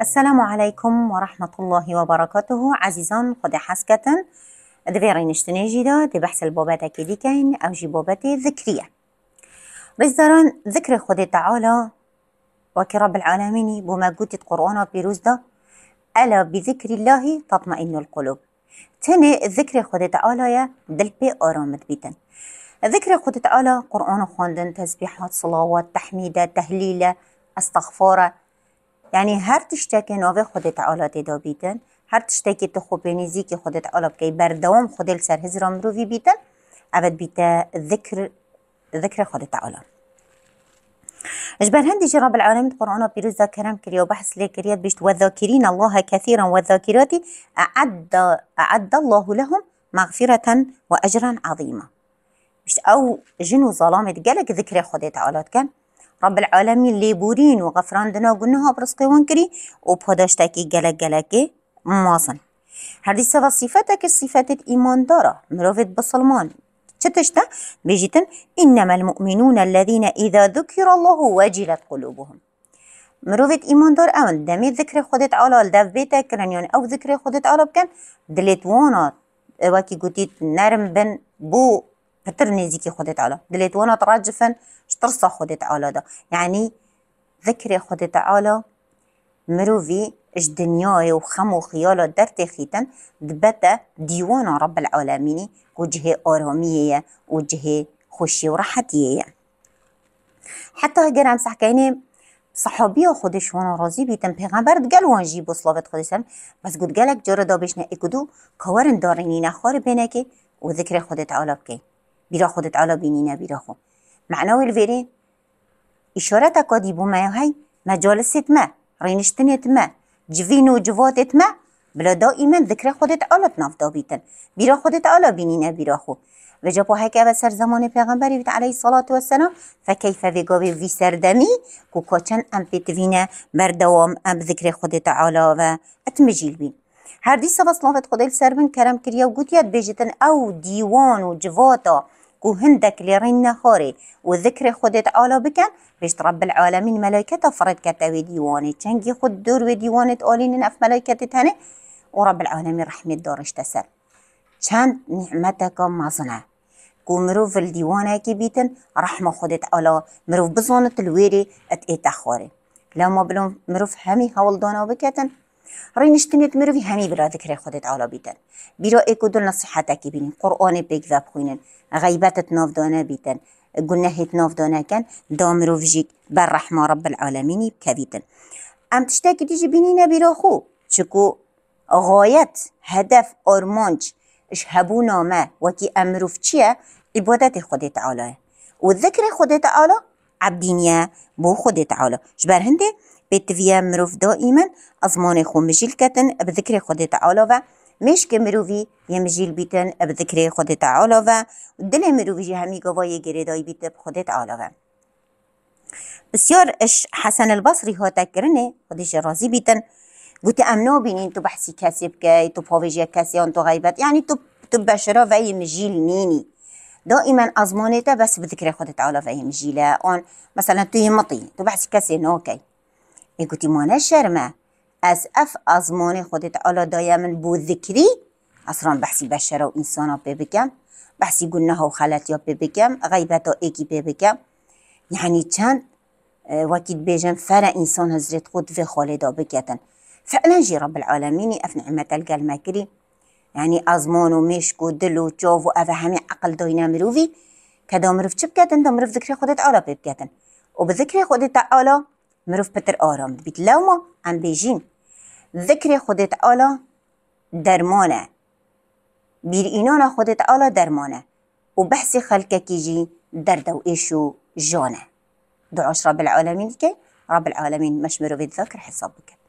السلام عليكم ورحمة الله وبركاته عزيزان خدا حسكة دفيري نشتني جدا دي بحث البابات كديكين أو جي بابات ذكرية بزدران ذكر خد تعالى وكي رب العالمين بما قوتت قرآن بيروز دا ألا بذكر الله تطمئن القلوب تاني ذكر خد تعالى دل بي آرامت بيتن ذكر خد تعالى قرآن خواندن تسبيحات صلاوات تحميدة تهليلة استغفاره یعنی هر تشته که خودت عالا دا بیتن هر تشته که تو خوب بنیزی که خودت عالا بکی بردوام خودل سر هزرام رو بیتن اوت بیتا ذکر ذكر خود تعالى اجبر هندي رب العالمين قرآن بيروز كرم كريا وبحث لكريات بيشت والذاكرين الله كثيرا والذاكرات أعد أعد الله لهم مغفرة وأجرا عظيما مش أو جنو ظلامة قالك ذكر خودت تعالى كان رب العالمین لي بورين وغفران دنا گناه برسقی ونكري کری و پاداشتکی گلک گلک مازن هر دیسه و صفتک صفتت ایمان داره مروفت بسلمان چتشتا بيجيتن إنما المؤمنون الذين إذا ذكر الله وجلت قلوبهم مروفت إيمان دار أون دمي ذكر خودت على دف بيتك رنيون أو ذكر خودت على بكن دلت وانا واكي قوتيت نرم بن بو پتر نزیکی خدي تعالى دليت وانا ترجفن شترصة خدي تعالى دا يعني ذكري خدي تعالى مروفي اش دنياي وخم وخيالة درت خيتن دبتا ديوانا رب العالمين وجهه آرامية وجهه خوشي وراحتية حتى هجر امس حكينا يعني صحابي خودي شوانا راضي بیتم پیغمبر دقل وانجي جیب و صلابت خودسم بس قد قلق جارة دابشنا اكدو كوارن کورن دارینی نخوار بینه که و ذکر bira خودت علی بینینه بیرا خو خب. معناو الویره اشارت اکادی بو ما مجالست ما رینشتنت ما جوین و جواتت ما بلا دائما ذکر خودت علت نافدا بیتن بیرا خودت علی بینینه بیرا خو خب. و جا پا هک سر زمان پیغمبری بیت علیه صلاة و سلام فکیف بگاوی وی سردمی که کچن ام پیتوینه بردوام ام ذکر خودت علا و اتمجیل بین هەردی سەبەسڵافەت خدای سربن کرم کریا و گوتیات بیجتن او دیوان و جواتا و هندک لێڕین نخاری و ذکر خودێت آلا بکن بیشت رب العالمین فرد کتا و دیوانی چنگی خود و دیوانێت آلین اف مەلایکەتت هەنێ و رب العالمین ڕحمێت دۆڕشتە سەر چەند نیحمەتەکە مازنە کو مرۆڤ دیوانێکی بیتن ڕەحمە خودێت آلا مروف بزانت ات ایتا خاری لما بلوم مروف همی هول دانا بکتن ڕی نیشتنێت مرۆڤ هەمی برا ذکر خودت ئاڵا بیتن بیرۆ ئێک و دڵ نسیحەتەکی بینین قڕۆنێ پێکدا بخوێنن غیبەتت نافدانە بیتن رو نافدانەکەن دا مرۆڤژیک بە ڕەحمارە بالعالمینی بکەویتن که دیجی دیژی بیرا خو چکو غایت هدف ارمانج ش هەبوو نامە وەکی ئەمرۆڤ چییە عیبۆدەتی خودێت ئاڵایە و ذکر خودت ئاڵە عبدينيا بو خود تعالی جبر بيت فيا مروف دائما ازمان خو مجيل كتن بذكر خود تعالى و مش كمروفي يمجيل بيتن بذكر بیتن بذکر خود تعالی و دل مروفی جه همی گوای گریدای بیت خود و بسيار اش حسن البصري ها تکرنه خودش رازي بيتن قلت امنا بينين تو بحسي کسی تو پاویجی کسی تو غیبت يعني تو تو بشرا وي مجيل نيني دائما تا بس بذكري خودت تعالى فهم جيلا اون مثلا تي مطي تو بحث کسی نوكي ای گوتی مانه شرمه از اف ازمان خودت تعالى دائما بو ذكري اصلا بحسي بشر و انسان ها ببکم بحسي گناه و خلط یا ببکم غیبت ايكي ایکی ببکم يعني كان اه، وقت بیجن فر انسان حضرت خود خالد خالدا بکتن فعلا جي رب العالمين اف نعمة تلقى مکری يعني آزمان و مشک و دل و جاو و همه عقل داینا مروفي که دا مروف چه بکتن دا مروف ذکر خودت آلا بکتن و به ذکر خودت آلا مروف پتر آرام بیت لو ما ام بیجین ذکر خودت آلا درمانه بیر اینان خودت آلا درمانه و بحث خلقه کیجی درد و ایشو جانه دعاش رب العالمين كي رب العالمين مش مروي الذكر حسابك